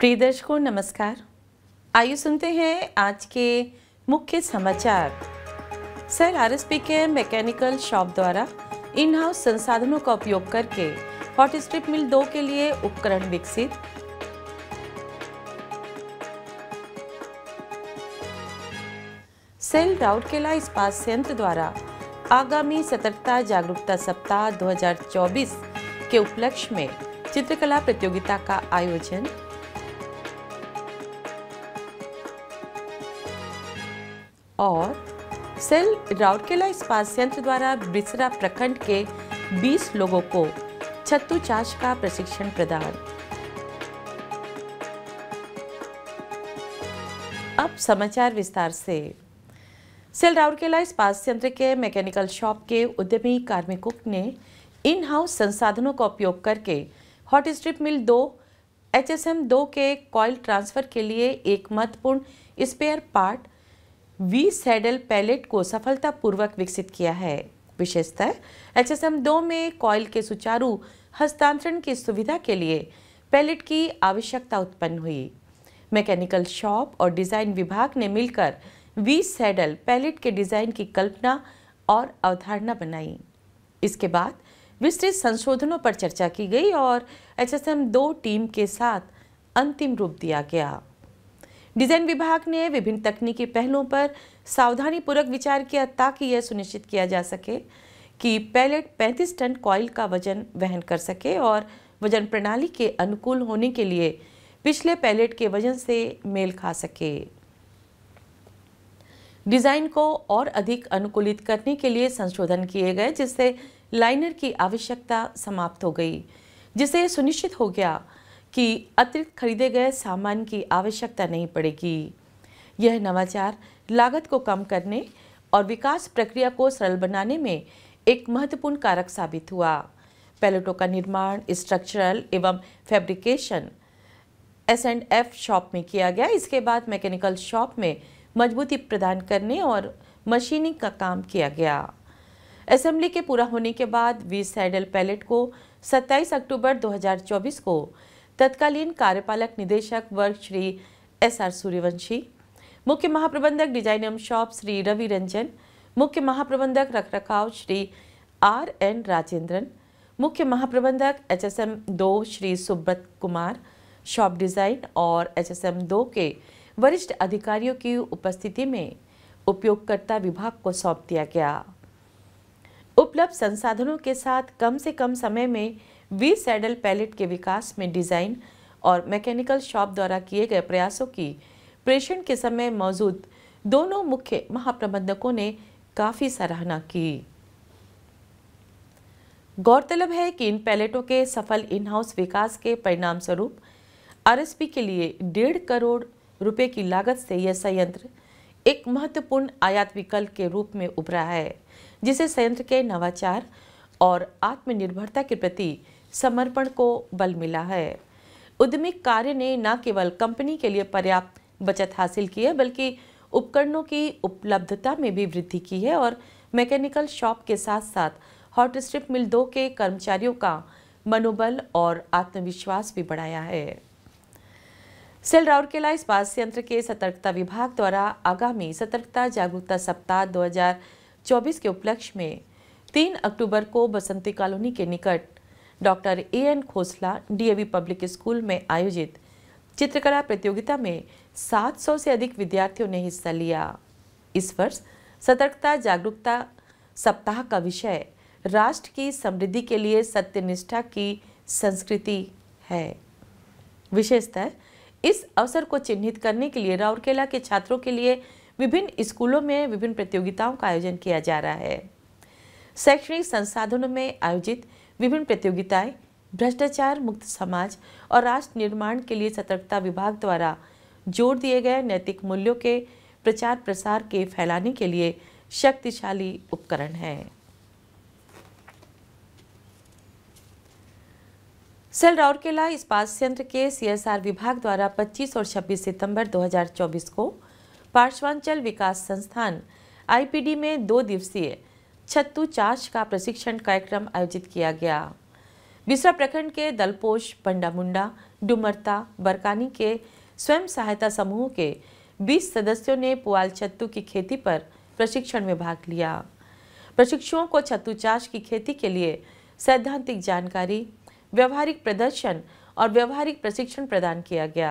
प्रिय दर्शकों नमस्कार आइए सुनते हैं आज के मुख्य समाचार सर आर एस पी के मैकेनिकल शॉप द्वारा इन हाउस संसाधनों का उपयोग करके हॉट स्ट्रिप मिल दो के लिए उपकरण विकसित सेल राउरकेला इस्पात संयंत्र द्वारा आगामी सतर्कता जागरूकता सप्ताह 2024 के उपलक्ष्य में चित्रकला प्रतियोगिता का आयोजन और सेल राउरकेला इस्पात संयंत्र द्वारा बिसरा प्रखंड के 20 लोगों को छत्तु चाश का प्रशिक्षण प्रदान अब समाचार विस्तार से सेल राउरकेला इस्पात संयंत्र के मैकेनिकल शॉप के उद्यमी कार्मिकों ने इन हाउस संसाधनों का उपयोग करके हॉट स्ट्रिप मिल दो एच एस दो के कॉयल ट्रांसफ़र के लिए एक महत्वपूर्ण spare part V saddle pallet को सफलतापूर्वक विकसित किया है विशेषतः एच एस दो में कॉयल के सुचारू हस्तांतरण की सुविधा के लिए पैलेट की आवश्यकता उत्पन्न हुई मैकेनिकल शॉप और डिज़ाइन विभाग ने मिलकर वी सैडल पैलेट के डिज़ाइन की कल्पना और अवधारणा बनाई इसके बाद विस्तृत संशोधनों पर चर्चा की गई और एच एस एम दो टीम के साथ अंतिम रूप दिया गया डिजाइन विभाग ने विभिन्न तकनीकी पहलुओं पर सावधानीपूर्वक विचार किया ताकि यह सुनिश्चित किया जा सके कि पैलेट 35 टन कॉयल का वजन वहन कर सके और वजन प्रणाली के अनुकूल होने के लिए पिछले पैलेट के वजन से मेल खा सके डिज़ाइन को और अधिक अनुकूलित करने के लिए संशोधन किए गए जिससे लाइनर की आवश्यकता समाप्त हो गई जिसे सुनिश्चित हो गया कि अतिरिक्त खरीदे गए सामान की आवश्यकता नहीं पड़ेगी यह नवाचार लागत को कम करने और विकास प्रक्रिया को सरल बनाने में एक महत्वपूर्ण कारक साबित हुआ पैलेटों का निर्माण स्ट्रक्चरल एवं fabrication S and F shop में किया गया इसके बाद मैकेनिकल शॉप में मजबूती प्रदान करने और मशीनिंग का काम किया गया असेंबली के पूरा होने के बाद वी सैडल पैलेट को 27 अक्टूबर 2024 को तत्कालीन कार्यपालक निदेशक वर्ग श्री एस आर सूर्यवंशी मुख्य महाप्रबंधक डिजाइनियम शॉप श्री रवि रंजन मुख्य महाप्रबंधक रखरखाव श्री आर एन राजेंद्रन मुख्य महाप्रबंधक एच एस एम दो श्री सुब्रत कुमार शॉप डिज़ाइन और एच एस एम दो के वरिष्ठ अधिकारियों की उपस्थिति में उपयोगकर्ता विभाग को सौंप दिया गया उपलब्ध संसाधनों के साथ कम से कम समय में वी सैडल पैलेट के विकास में डिज़ाइन और मैकेनिकल शॉप द्वारा किए गए प्रयासों की प्रेषण के समय मौजूद दोनों मुख्य महाप्रबंधकों ने काफ़ी सराहना की गौरतलब है कि इन पैलेटों के सफल इन हाउस विकास के परिणामस्वरूप आरएसपी के लिए डेढ़ करोड़ रुपए की लागत से यह संयंत्र एक महत्वपूर्ण आयात विकल्प के रूप में उभरा है जिसे संयंत्र के नवाचार और आत्मनिर्भरता के प्रति समर्पण को बल मिला है उद्यमिक कार्य ने न केवल कंपनी के लिए पर्याप्त बचत हासिल की है बल्कि उपकरणों की उपलब्धता में भी वृद्धि की है और मैकेनिकल शॉप के साथ साथ हॉट स्ट्रिप मिल दो के कर्मचारियों का मनोबल और आत्मविश्वास भी बढ़ाया है सेल राउरकेला इस्पात यंत्र के सतर्कता विभाग द्वारा आगामी सतर्कता जागरूकता सप्ताह 2024 के उपलक्ष्य में 3 अक्टूबर को बसंती कॉलोनी के निकट doctor A N Khosla DAV public school में आयोजित चित्रकला प्रतियोगिता में 700 से अधिक विद्यार्थियों ने हिस्सा लिया इस वर्ष सतर्कता जागरूकता सप्ताह का विषय राष्ट्र की समृद्धि के लिए सत्यनिष्ठा की संस्कृति है विशेषतः इस अवसर को चिन्हित करने के लिए राउरकेला के छात्रों के लिए विभिन्न स्कूलों में विभिन्न प्रतियोगिताओं का आयोजन किया जा रहा है शैक्षणिक संसाधनों में आयोजित विभिन्न प्रतियोगिताएं भ्रष्टाचार मुक्त समाज और राष्ट्र निर्माण के लिए सतर्कता विभाग द्वारा जोर दिए गए नैतिक मूल्यों के प्रचार प्रसार के फैलाने के लिए शक्तिशाली उपकरण है सेल राउरकेला इस्पात संयंत्र के सीएसआर विभाग द्वारा 25 और 26 सितंबर 2024 को पार्श्वांचल विकास संस्थान आईपीडी में दो दिवसीय छत्तू चाश का प्रशिक्षण कार्यक्रम आयोजित किया गया बिसरा प्रखंड के दलपोष पंडामुंडा डुमरता बरकानी के स्वयं सहायता समूह के 20 सदस्यों ने पुआल छत्तू की खेती पर प्रशिक्षण में भाग लिया प्रशिक्षुओं को छत्तू चाश की खेती के लिए सैद्धांतिक जानकारी व्यवहारिक प्रदर्शन और व्यवहारिक प्रशिक्षण प्रदान किया गया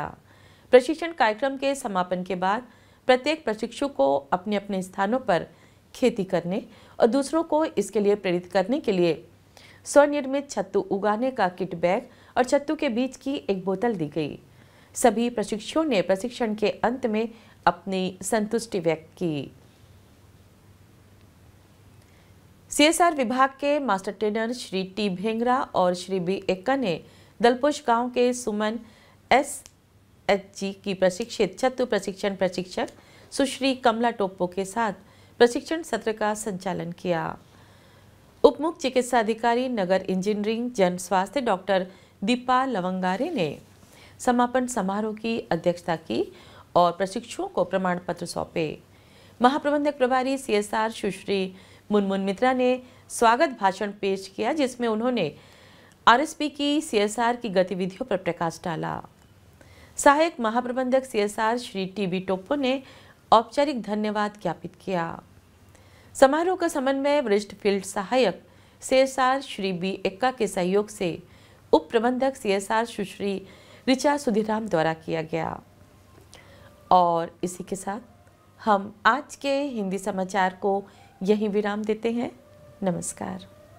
प्रशिक्षण कार्यक्रम के समापन के बाद प्रत्येक प्रशिक्षु को अपने अपने स्थानों पर खेती करने और दूसरों को इसके लिए प्रेरित करने के लिए स्वनिर्मित छत्तू उगाने का किट बैग और छत्तू के बीज की एक बोतल दी गई सभी प्रशिक्षुओं ने प्रशिक्षण के अंत में अपनी संतुष्टि व्यक्त की सीएसआर विभाग के master trainer Shri T Bhengra और श्री बी एक्का ने दलपुष गांव के सुमन एस एच जी की प्रशिक्षित छत्र प्रशिक्षण प्रशिक्षक सुश्री कमला टोप्पो के साथ प्रशिक्षण सत्र का संचालन किया उप मुख्य चिकित्सा अधिकारी नगर इंजीनियरिंग जन स्वास्थ्य डॉक्टर दीपा लवंगारे ने समापन समारोह की अध्यक्षता की और प्रशिक्षुओं को प्रमाण पत्र सौंपे महाप्रबंधक प्रभारी सीएसआर सुश्री मुनमुन मित्रा ने स्वागत भाषण पेश किया जिसमें उन्होंने आरएसपी की सीएसआर की गतिविधियों पर प्रकाश डाला सहायक महाप्रबंधक CSR Shri T B Toppo ने औपचारिक धन्यवाद ज्ञापित किया समारोह का समन्वय वरिष्ठ फील्ड सहायक सीएसआर श्री बी एक्का के सहयोग से उप प्रबंधक सीएसआर सुश्री ऋचा सुधीराम द्वारा किया गया और इसी के साथ हम आज के हिंदी समाचार को यहीं विराम देते हैं नमस्कार